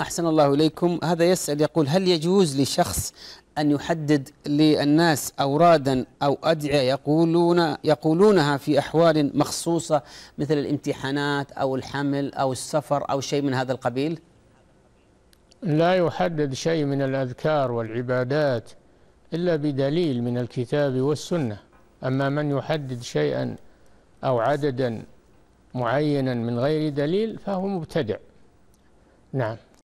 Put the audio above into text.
أحسن الله إليكم هذا يسأل يقول هل يجوز لشخص أن يحدد للناس أورادا أو أدعية يقولون يقولونها في أحوال مخصوصة مثل الامتحانات أو الحمل أو السفر أو شيء من هذا القبيل لا يحدد شيء من الأذكار والعبادات إلا بدليل من الكتاب والسنة أما من يحدد شيئا أو عددا معينا من غير دليل فهو مبتدع نعم